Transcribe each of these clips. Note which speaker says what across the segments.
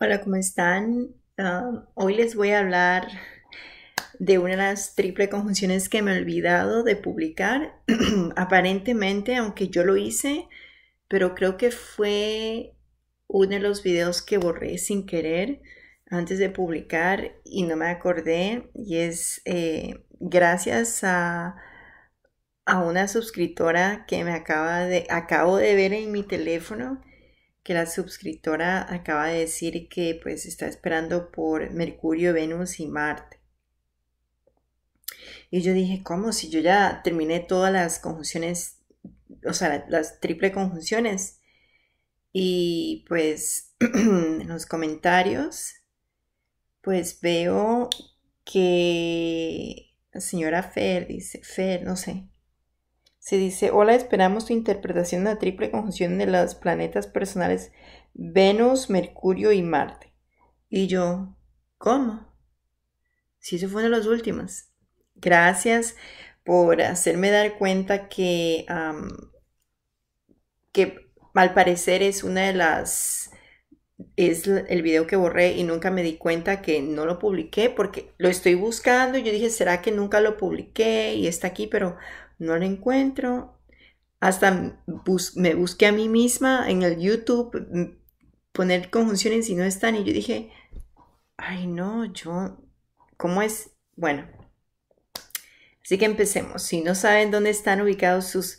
Speaker 1: Hola, ¿cómo están? hoy les voy a hablar de una de las triple conjunciones que me he olvidado de publicar. Aparentemente, aunque yo lo hice, pero creo que fue uno de los videos que borré sin querer antes de publicar y no me acordé. Y es eh, gracias a, a una suscriptora que me acaba de, acabo de ver en mi teléfono que la suscriptora acaba de decir que pues está esperando por Mercurio, Venus y Marte. Y yo dije, ¿cómo? Si yo ya terminé todas las conjunciones, o sea, las triple conjunciones. Y pues en los comentarios, pues veo que la señora Fer dice, Fer, no sé, se dice, hola, esperamos tu interpretación de la triple conjunción de los planetas personales Venus, Mercurio y Marte. Y yo, ¿cómo? Si eso fue una de las últimas. Gracias por hacerme dar cuenta que, que al parecer es una de las... Es el video que borré y nunca me di cuenta que no lo publiqué porque lo estoy buscando. yo dije, ¿será que nunca lo publiqué? Y está aquí, pero no lo encuentro. Hasta me busqué a mí misma en el YouTube mm, poner conjunciones si no están y yo dije, ay no, yo, ¿cómo es? Bueno, así que empecemos. Si no saben dónde están ubicados sus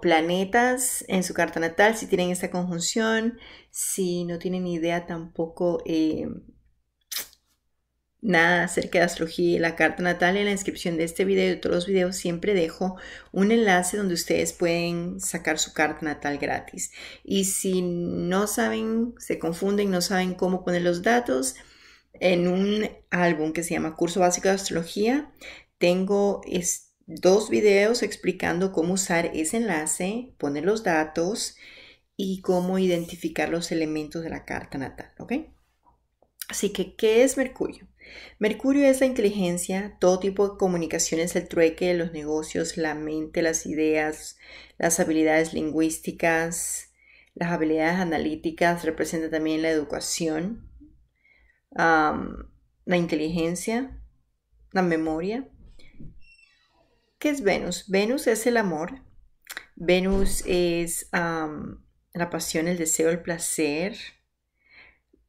Speaker 1: planetas en su carta natal, si tienen esta conjunción, si no tienen idea tampoco eh, nada acerca de astrología y la carta natal en la descripción de este video y de todos los videos siempre dejo un enlace donde ustedes pueden sacar su carta natal gratis y si no saben se confunden no saben cómo poner los datos en un álbum que se llama curso básico de astrología tengo dos videos explicando cómo usar ese enlace poner los datos y cómo identificar los elementos de la carta natal ok Así que, ¿qué es Mercurio? Mercurio es la inteligencia, todo tipo de comunicaciones, el trueque, los negocios, la mente, las ideas, las habilidades lingüísticas, las habilidades analíticas, representa también la educación, la inteligencia, la memoria. ¿Qué es Venus? Venus es el amor, Venus es la pasión, el deseo, el placer,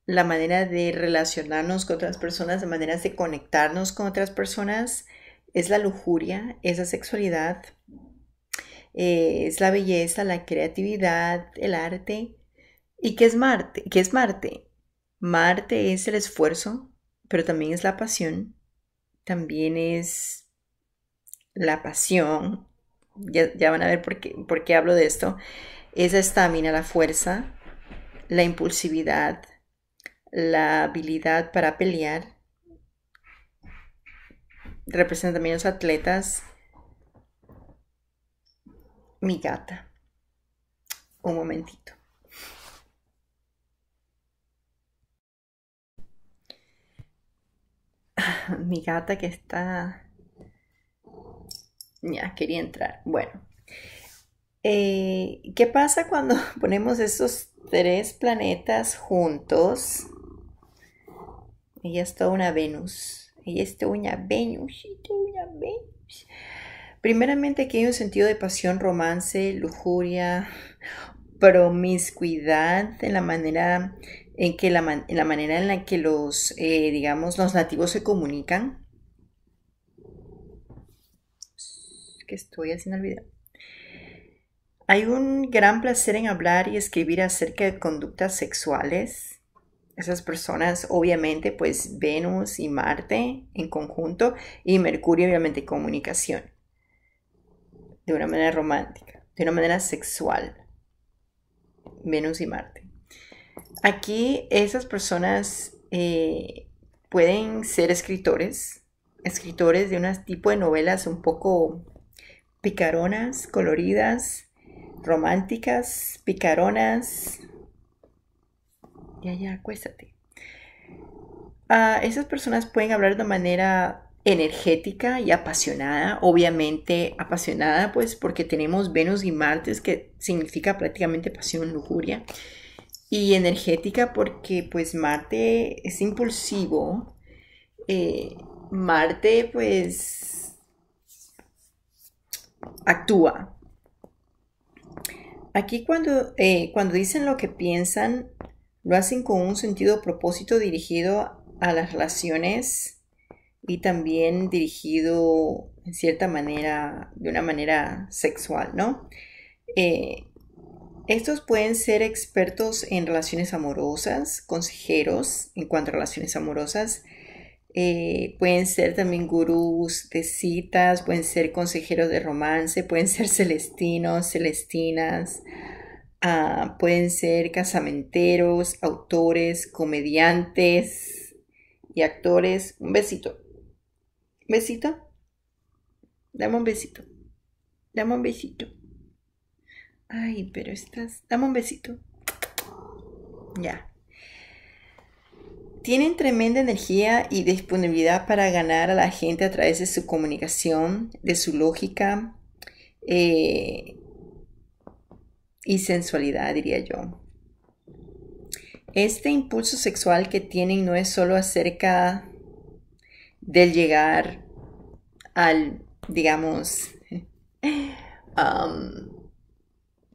Speaker 1: la manera de relacionarnos con otras personas, la manera de conectarnos con otras personas, es la lujuria, es la sexualidad, eh, es la belleza, la creatividad, el arte. ¿Y qué es Marte? ¿Qué es Marte? Marte es el esfuerzo, pero también es la pasión, también es la pasión, ya, van a ver por qué, por qué hablo de esto, esa estamina, la fuerza, la impulsividad, la habilidad para pelear. Representa también los atletas. Mi gata. Un momentito. Mi gata que está... Ya, quería entrar. Bueno. Eh, ¿Qué pasa cuando ponemos esos tres planetas juntos? Ella es una Venus. Ella es toda una Venus. Toda una Venus. Primeramente aquí hay un sentido de pasión, romance, lujuria, promiscuidad en la manera en que la, manera en la que los, eh, digamos, los nativos se comunican. Que estoy haciendo el video. Hay un gran placer en hablar y escribir acerca de conductas sexuales esas personas obviamente pues Venus y Marte en conjunto y Mercurio obviamente comunicación de una manera romántica, de una manera sexual. Venus y Marte. Aquí esas personas eh, pueden ser escritores, escritores de un tipo de novelas un poco picaronas, coloridas, románticas, picaronas, ya, ya, acuéstate. Ah, esas personas pueden hablar de manera energética y apasionada, obviamente apasionada pues porque tenemos Venus y Martes que significa prácticamente pasión, lujuria y energética porque pues Marte es impulsivo, eh, Marte pues actúa. Aquí cuando, eh, cuando dicen lo que piensan, lo hacen con un sentido propósito dirigido a las relaciones y también dirigido en cierta manera, de una manera sexual, ¿no? Eh, estos pueden ser expertos en relaciones amorosas, consejeros en cuanto a relaciones amorosas, eh, pueden ser también gurús de citas, pueden ser consejeros de romance, pueden ser celestinos, celestinas, Ah, pueden ser casamenteros, autores, comediantes y actores. Un besito. ¿Besito? Dame un besito. Dame un besito. Ay, pero estás. Dame un besito. Ya. Tienen tremenda energía y disponibilidad para ganar a la gente a través de su comunicación, de su lógica. Eh, y sensualidad, diría yo. Este impulso sexual que tienen no es solo acerca del llegar al, digamos,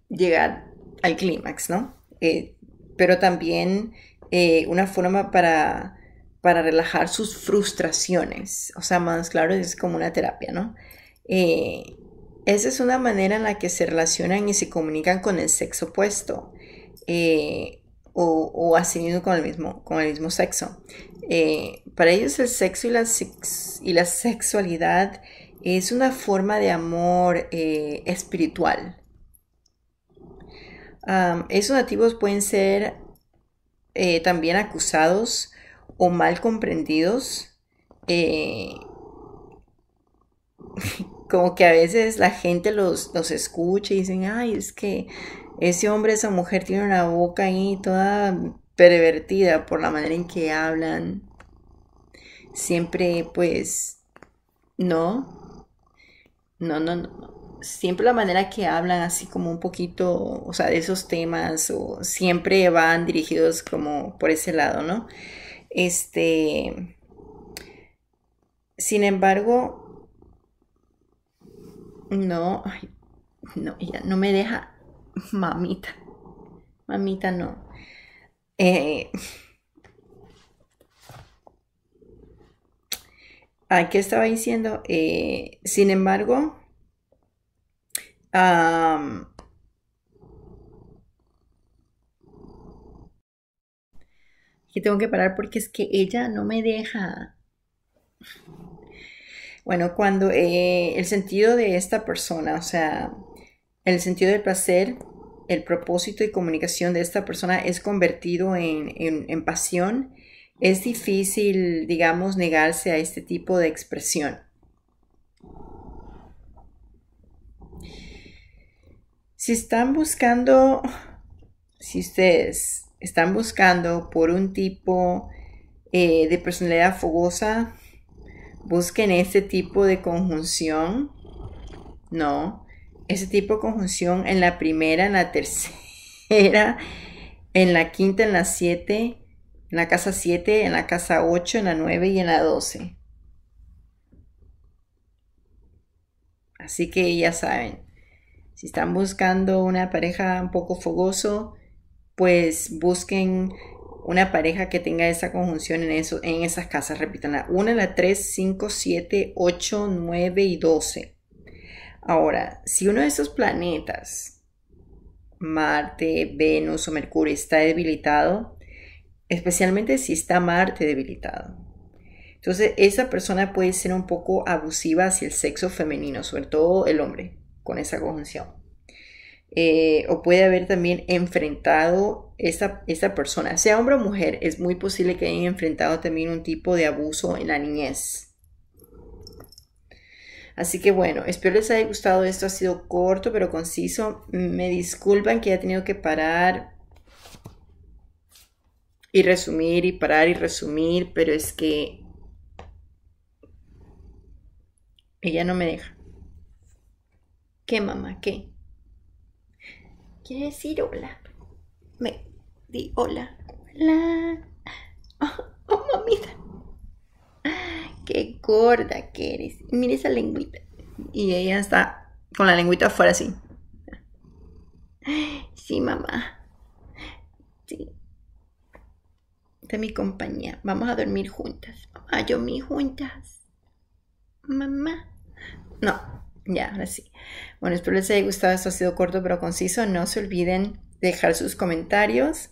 Speaker 1: llegar al clímax, ¿no? Eh, pero también eh, una forma para, para, relajar sus frustraciones. O sea, más claro, es como una terapia, ¿no? Eh, esa es una manera en la que se relacionan y se comunican con el sexo opuesto eh, o, o, con el mismo, con el mismo sexo. Eh, para ellos el sexo y la, y la sexualidad es una forma de amor eh, espiritual. esos nativos pueden ser también acusados o mal comprendidos. como que a veces la gente los, los escucha y dicen, ay, es que ese hombre, esa mujer tiene una boca ahí toda pervertida por la manera en que hablan. Siempre, pues, no, no, no, no. Siempre la manera que hablan así como un poquito, o sea, de esos temas, o siempre van dirigidos como por ese lado, ¿no? Este, sin embargo, no, no, ella no me deja, mamita, mamita no. Eh, ¿qué estaba diciendo? Eh, sin embargo, Aquí tengo que parar porque es que ella no me deja. Bueno, cuando eh, el sentido de esta persona, o sea, el sentido del placer, el propósito y comunicación de esta persona es convertido en, pasión, es difícil, digamos, negarse a este tipo de expresión. Si están buscando, si ustedes están buscando por un tipo eh, de personalidad fogosa, busquen este tipo de conjunción. No, ese tipo de conjunción en la primera, en la tercera, en la quinta, en la siete, en la casa siete, en la casa ocho, en la nueve y en la doce. Así que ya saben, si están buscando una pareja un poco fogoso, pues busquen una pareja que tenga esa conjunción en, eso, en esas casas, repítanla, la 1, la 3, 5, 7, 8, 9 y 12. Ahora, si uno de esos planetas, Marte, Venus o Mercurio, está debilitado, especialmente si está Marte debilitado, entonces esa persona puede ser un poco abusiva hacia el sexo femenino, sobre todo el hombre, con esa conjunción. Eh, o puede haber también enfrentado esa, persona, sea hombre o mujer, es muy posible que hayan enfrentado también un tipo de abuso en la niñez. Así que bueno, espero les haya gustado. Esto ha sido corto pero conciso. Me disculpan que haya tenido que parar y resumir y parar y resumir, pero es que ella no me deja. ¿Qué mamá? ¿Qué? quiere decir hola. Me di hola. Hola. Oh, mamita. Qué gorda que eres. Mira esa lengüita. Y ella está con la lengüita afuera así. Sí, mamá. Sí. Esta mi compañía. Vamos a dormir juntas. Mamá, ah, yo mi juntas. Mamá. No, ya, ahora sí. Bueno, espero les haya gustado. Esto ha sido corto pero conciso. No se olviden dejar sus comentarios.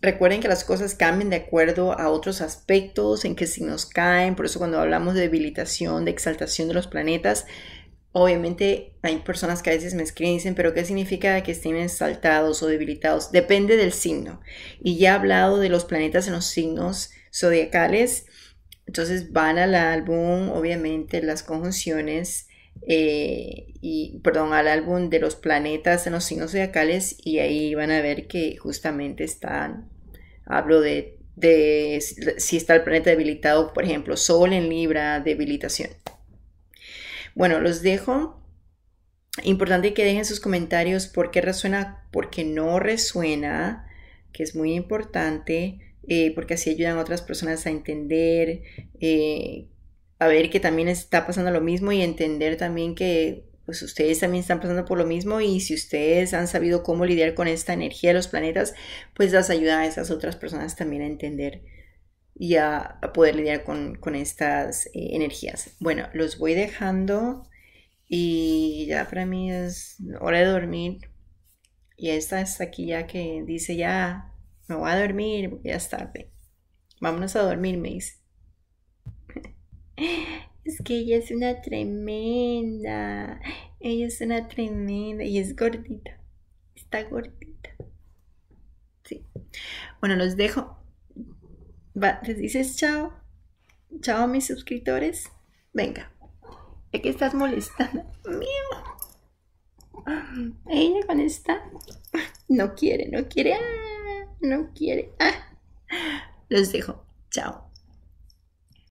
Speaker 1: Recuerden que las cosas cambian de acuerdo a otros aspectos, en qué signos caen. Por eso cuando hablamos de debilitación, de exaltación de los planetas, obviamente hay personas que a veces me escriben y dicen, pero ¿qué significa que estén exaltados o debilitados? Depende del signo. Y ya he hablado de los planetas en los signos zodiacales. Entonces van al álbum, obviamente, las conjunciones eh, y perdón, al álbum de los planetas en los signos zodiacales y ahí van a ver que justamente están, hablo de, de si está el planeta debilitado, por ejemplo, Sol en Libra, debilitación. Bueno, los dejo. Importante que dejen sus comentarios por qué resuena, por qué no resuena, que es muy importante, eh, porque así ayudan a otras personas a entender eh, a ver que también está pasando lo mismo y entender también que pues ustedes también están pasando por lo mismo y si ustedes han sabido cómo lidiar con esta energía de los planetas, pues las ayuda a esas otras personas también a entender y a, poder lidiar con, estas eh, energías. Bueno, los voy dejando y ya para mí es hora de dormir. Y esta está aquí ya que dice ya, me voy a dormir, ya es tarde. Vámonos a dormir, me dice. Es que ella es una tremenda. Ella es una tremenda. Y es gordita. Está gordita. Sí. Bueno, los dejo. Va, les dices chao. Chao, mis suscriptores. Venga. Es que estás molestando. Mío. Ella con esta. No quiere, no quiere. Ah, no quiere. Ah. Los dejo. Chao.